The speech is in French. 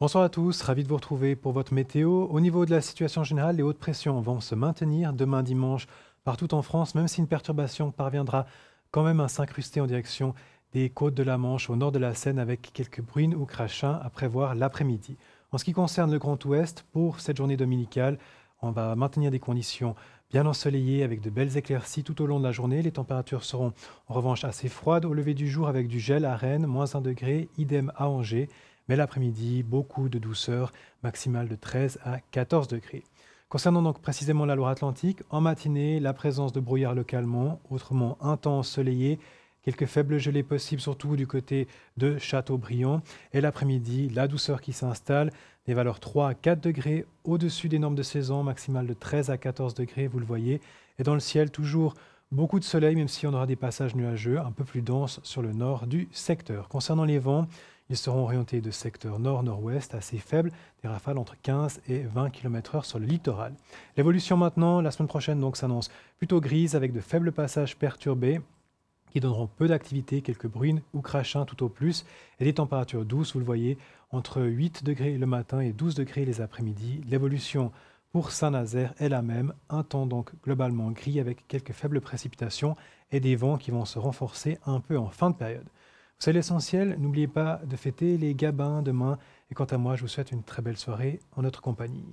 Bonsoir à tous, ravi de vous retrouver pour votre météo. Au niveau de la situation générale, les hautes pressions vont se maintenir demain dimanche partout en France, même si une perturbation parviendra quand même à s'incruster en direction des côtes de la Manche au nord de la Seine avec quelques bruines ou crachins à prévoir l'après-midi. En ce qui concerne le Grand Ouest, pour cette journée dominicale, on va maintenir des conditions bien ensoleillées avec de belles éclaircies tout au long de la journée. Les températures seront en revanche assez froides au lever du jour avec du gel à Rennes, moins 1 degré, idem à Angers mais l'après-midi, beaucoup de douceur, maximale de 13 à 14 degrés. Concernant donc précisément la Loire-Atlantique, en matinée, la présence de brouillard localement, autrement intense, temps ensoleillé, quelques faibles gelées possibles, surtout du côté de Châteaubriand. Et l'après-midi, la douceur qui s'installe, des valeurs 3 à 4 degrés au-dessus des normes de saison, maximale de 13 à 14 degrés, vous le voyez. Et dans le ciel, toujours beaucoup de soleil, même si on aura des passages nuageux un peu plus denses sur le nord du secteur. Concernant les vents, ils seront orientés de secteur nord-nord-ouest assez faible, des rafales entre 15 et 20 km/h sur le littoral. L'évolution maintenant, la semaine prochaine donc s'annonce plutôt grise avec de faibles passages perturbés qui donneront peu d'activité, quelques bruines ou crachins tout au plus, et des températures douces, vous le voyez, entre 8 degrés le matin et 12 degrés les après-midi. L'évolution pour Saint-Nazaire est la même, un temps donc globalement gris avec quelques faibles précipitations et des vents qui vont se renforcer un peu en fin de période. C'est l'essentiel, n'oubliez pas de fêter les gabins demain, et quant à moi, je vous souhaite une très belle soirée en notre compagnie.